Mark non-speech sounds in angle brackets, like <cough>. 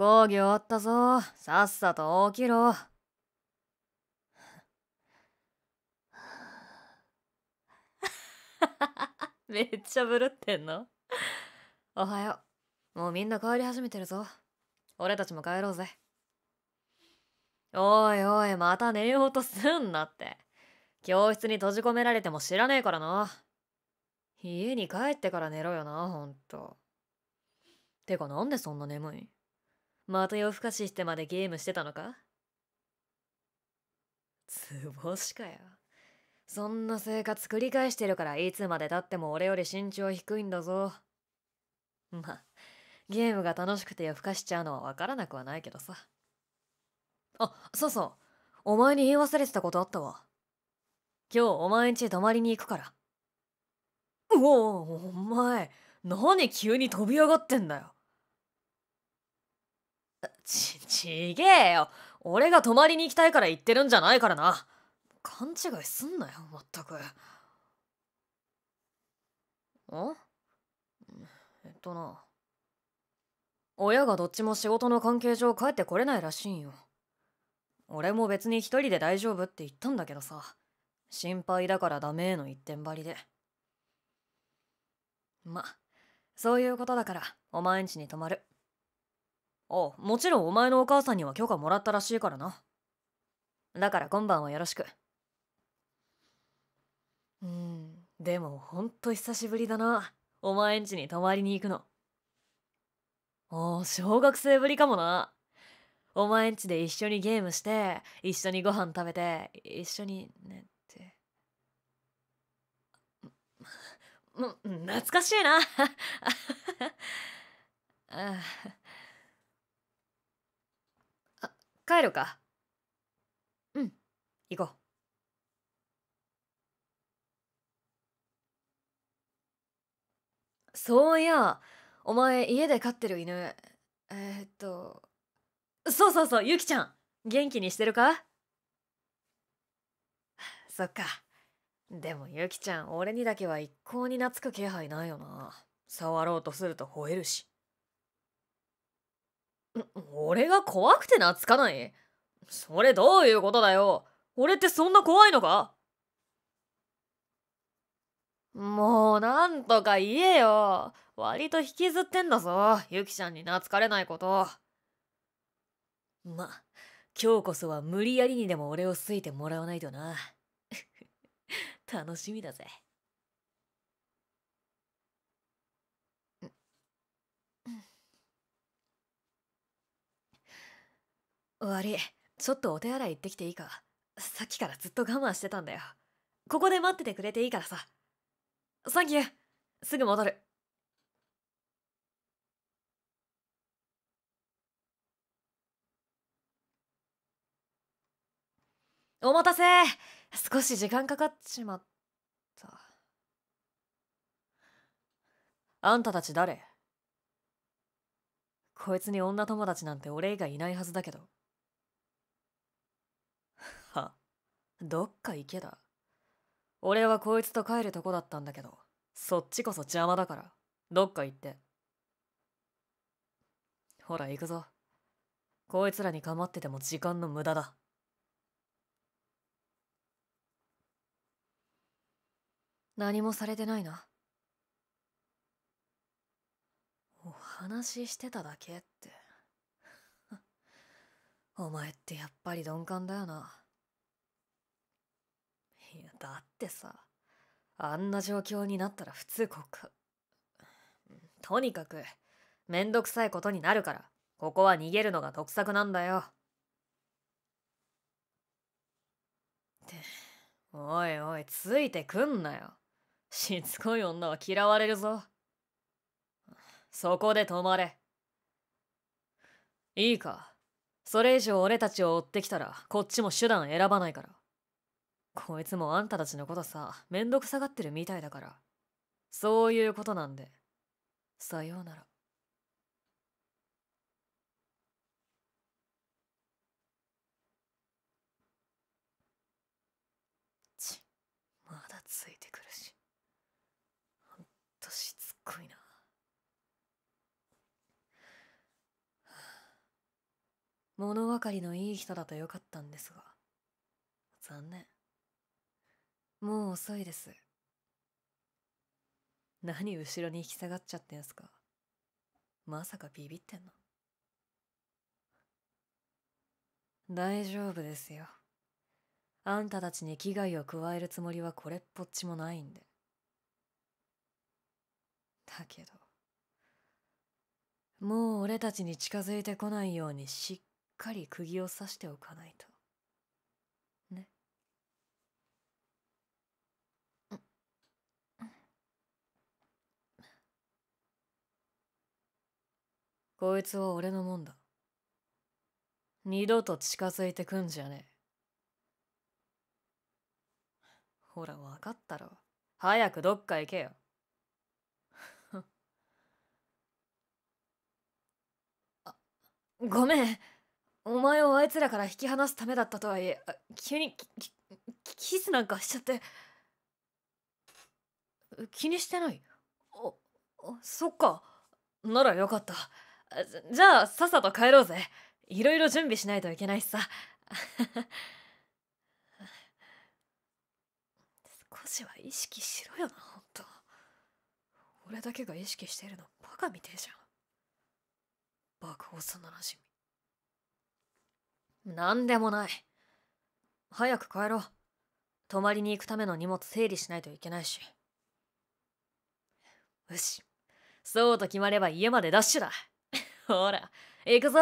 講義終わったぞさっさと起きろ <laughs> めっちゃブルってんのおはようもうみんな帰り始めてるぞ俺たちも帰ろうぜおいおいまた寝ようとすんなって教室に閉じ込められても知らねえからな家に帰ってから寝ろよなほんとてかなんでそんな眠いまた夜更かししてまでゲームしてたのかつぼしかよ。そんな生活繰り返してるからいつまでたっても俺より身長低いんだぞ。まゲームが楽しくて夜更かしちゃうのはわからなくはないけどさ。あ、そうそう。お前に言い忘れてたことあったわ。今日お前ん家泊まりに行くから。うおお前、何急に飛び上がってんだよ。ち、<laughs> ちげえよ。俺が泊まりに行きたいから言ってるんじゃないからな。勘違いすんなよ、まったく。んえっとな。親がどっちも仕事の関係上帰ってこれないらしいんよ。俺も別に一人で大丈夫って言ったんだけどさ。心配だからダメーの一点張りで。ま、そういうことだから、お前んちに泊まる。あもちろんお前のお母さんには許可もらったらしいからなだから今晩はよろしくうんでもほんと久しぶりだなお前ん家に泊まりに行くのおー小学生ぶりかもなお前ん家で一緒にゲームして一緒にご飯食べて一緒に寝て懐かしいなああ <laughs> 帰るかうん行こうそういやお前家で飼ってる犬えー、っとそうそうそうゆきちゃん元気にしてるかそっかでもゆきちゃん俺にだけは一向に懐く気配ないよな触ろうとすると吠えるし俺が怖くて懐かないそれどういうことだよ俺ってそんな怖いのかもうなんとか言えよ割と引きずってんだぞゆきちゃんに懐かれないことま今日こそは無理やりにでも俺を好いてもらわないとな <laughs> 楽しみだぜ。悪いちょっとお手洗い行ってきていいかさっきからずっと我慢してたんだよここで待っててくれていいからさサンキューすぐ戻るお待たせ少し時間かかっちまったあんたたち誰こいつに女友達なんて俺以外いないはずだけどどっか行けだ。俺はこいつと帰るとこだったんだけど、そっちこそ邪魔だから、どっか行って。ほら行くぞ。こいつらに構ってても時間の無駄だ。何もされてないな。お話ししてただけって。<laughs> お前ってやっぱり鈍感だよな。いやだってさあんな状況になったら普通国家とにかくめんどくさいことになるからここは逃げるのが得策なんだよっておいおいついてくんなよしつこい女は嫌われるぞそこで止まれいいかそれ以上俺たちを追ってきたらこっちも手段選ばないからこいつもあんたたちのことさ、めんどくさがってるみたいだから。そういうことなんで。さようなら。ち、まだついてくるし。ほんとしつこいな。物分かりのいい人だとよかったんですが。残念。もう遅いです。何後ろに引き下がっちゃってんすかまさかビビってんの大丈夫ですよ。あんたたちに危害を加えるつもりはこれっぽっちもないんで。だけど、もう俺たちに近づいてこないようにしっかり釘を刺しておかないと。こいつは俺のもんだ。二度と近づいてくんじゃねえ。ほら、分かったろ。早くどっか行けよ。あ、ごめん。お前をあいつらから引き離すためだったとはいえ、急にキキスなんかしちゃって。気にしてないあ、そっか。ならよかった。じゃあさっさと帰ろうぜいろいろ準備しないといけないしさ <laughs> 少しは意識しろよなほん俺だけが意識してるのバカみてえじゃん爆発幼なじみ何でもない早く帰ろう泊まりに行くための荷物整理しないといけないしよしそうと決まれば家までダッシュだほら行くぞ